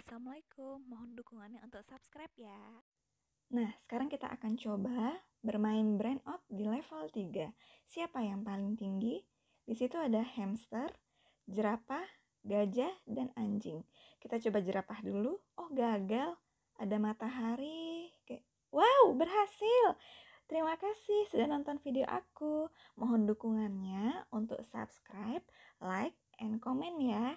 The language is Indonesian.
Assalamualaikum, mohon dukungannya untuk subscribe ya. Nah, sekarang kita akan coba bermain brand out di level 3. Siapa yang paling tinggi? Di situ ada hamster, jerapah, gajah, dan anjing. Kita coba jerapah dulu. Oh, gagal. Ada matahari. Wow, berhasil. Terima kasih sudah nonton video aku. Mohon dukungannya untuk subscribe, like, and comment ya.